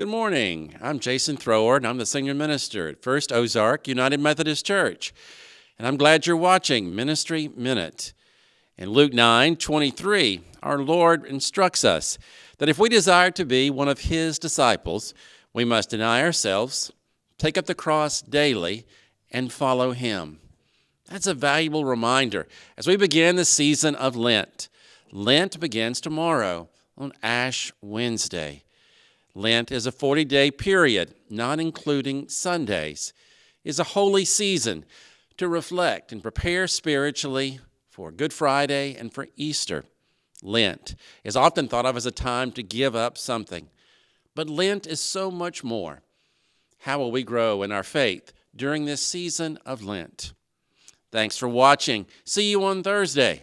Good morning. I'm Jason Thrower, and I'm the senior minister at First Ozark United Methodist Church. And I'm glad you're watching Ministry Minute. In Luke 9 23, our Lord instructs us that if we desire to be one of His disciples, we must deny ourselves, take up the cross daily, and follow Him. That's a valuable reminder as we begin the season of Lent. Lent begins tomorrow on Ash Wednesday. Lent is a 40 day period, not including Sundays, is a holy season to reflect and prepare spiritually for Good Friday and for Easter. Lent is often thought of as a time to give up something, but Lent is so much more. How will we grow in our faith during this season of Lent? Thanks for watching. See you on Thursday.